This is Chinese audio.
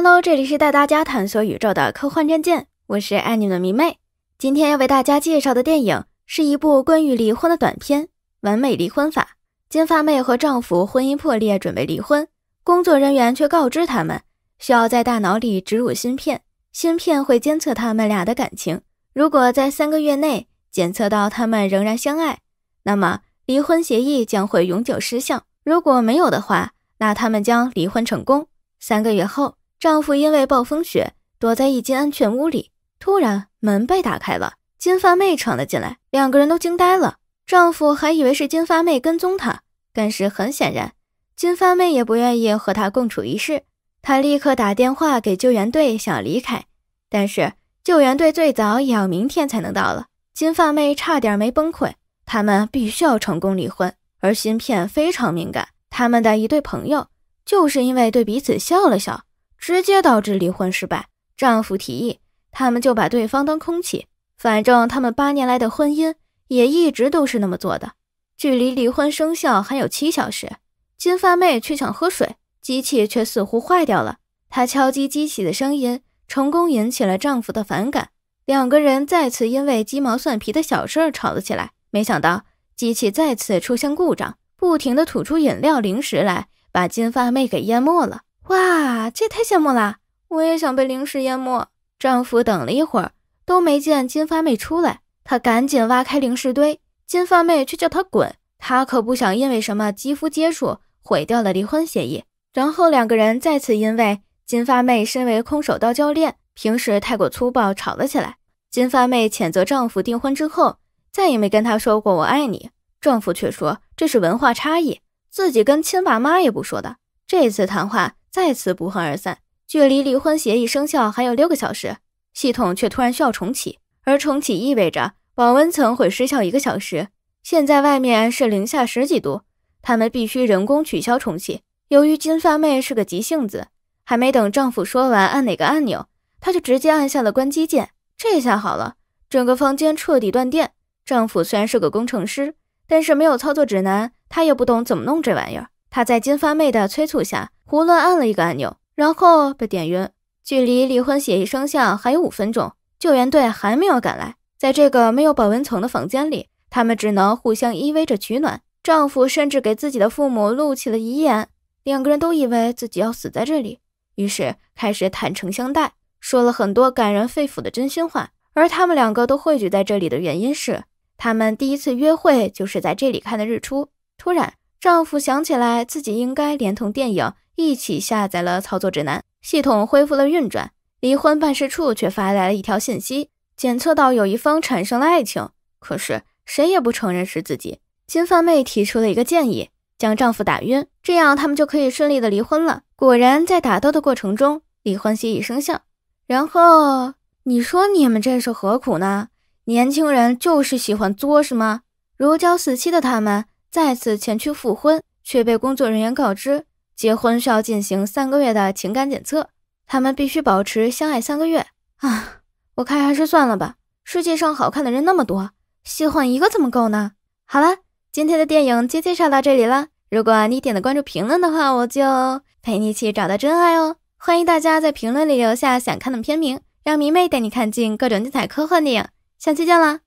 Hello，这里是带大家探索宇宙的科幻战舰，我是爱你们的迷妹。今天要为大家介绍的电影是一部关于离婚的短片，《完美离婚法》。金发妹和丈夫婚姻破裂，准备离婚，工作人员却告知他们需要在大脑里植入芯片，芯片会监测他们俩的感情。如果在三个月内检测到他们仍然相爱，那么离婚协议将会永久失效；如果没有的话，那他们将离婚成功。三个月后。丈夫因为暴风雪躲在一间安全屋里，突然门被打开了，金发妹闯了进来，两个人都惊呆了。丈夫还以为是金发妹跟踪他，但是很显然，金发妹也不愿意和他共处一室，他立刻打电话给救援队，想离开，但是救援队最早也要明天才能到了。金发妹差点没崩溃，他们必须要成功离婚，而芯片非常敏感，他们的一对朋友就是因为对彼此笑了笑。直接导致离婚失败。丈夫提议，他们就把对方当空气，反正他们八年来的婚姻也一直都是那么做的。距离离婚生效还有七小时，金发妹却想喝水，机器却似乎坏掉了。她敲击机器的声音成功引起了丈夫的反感，两个人再次因为鸡毛蒜皮的小事儿吵了起来。没想到，机器再次出现故障，不停地吐出饮料、零食来，把金发妹给淹没了。哇，这也太羡慕了！我也想被零食淹没。丈夫等了一会儿，都没见金发妹出来，他赶紧挖开零食堆，金发妹却叫他滚。他可不想因为什么肌肤接触毁掉了离婚协议。然后两个人再次因为金发妹身为空手道教练，平时太过粗暴吵了起来。金发妹谴责丈夫订婚之后再也没跟他说过“我爱你”，丈夫却说这是文化差异，自己跟亲爸妈也不说的。这次谈话。再次不欢而散。距离离婚协议生效还有六个小时，系统却突然需要重启，而重启意味着保温层会失效一个小时。现在外面是零下十几度，他们必须人工取消重启。由于金发妹是个急性子，还没等丈夫说完按哪个按钮，她就直接按下了关机键。这下好了，整个房间彻底断电。丈夫虽然是个工程师，但是没有操作指南，他也不懂怎么弄这玩意儿。他在金发妹的催促下。胡乱按了一个按钮，然后被点晕。距离离婚协议生效还有五分钟，救援队还没有赶来。在这个没有保温层的房间里，他们只能互相依偎着取暖。丈夫甚至给自己的父母录起了遗言。两个人都以为自己要死在这里，于是开始坦诚相待，说了很多感人肺腑的真心话。而他们两个都汇聚在这里的原因是，他们第一次约会就是在这里看的日出。突然，丈夫想起来自己应该连同电影。一起下载了操作指南，系统恢复了运转。离婚办事处却发来了一条信息：检测到有一方产生了爱情，可是谁也不承认是自己。金发妹提出了一个建议，将丈夫打晕，这样他们就可以顺利的离婚了。果然，在打斗的过程中，离婚协议生效。然后你说你们这是何苦呢？年轻人就是喜欢作，是吗？如胶似漆的他们再次前去复婚，却被工作人员告知。结婚需要进行三个月的情感检测，他们必须保持相爱三个月。啊，我看还是算了吧。世界上好看的人那么多，喜欢一个怎么够呢？好了，今天的电影就介绍到这里了。如果你点的关注评论的话，我就陪你一起找到真爱哦。欢迎大家在评论里留下想看的片名，让迷妹带你看尽各种精彩科幻电影。下期见啦！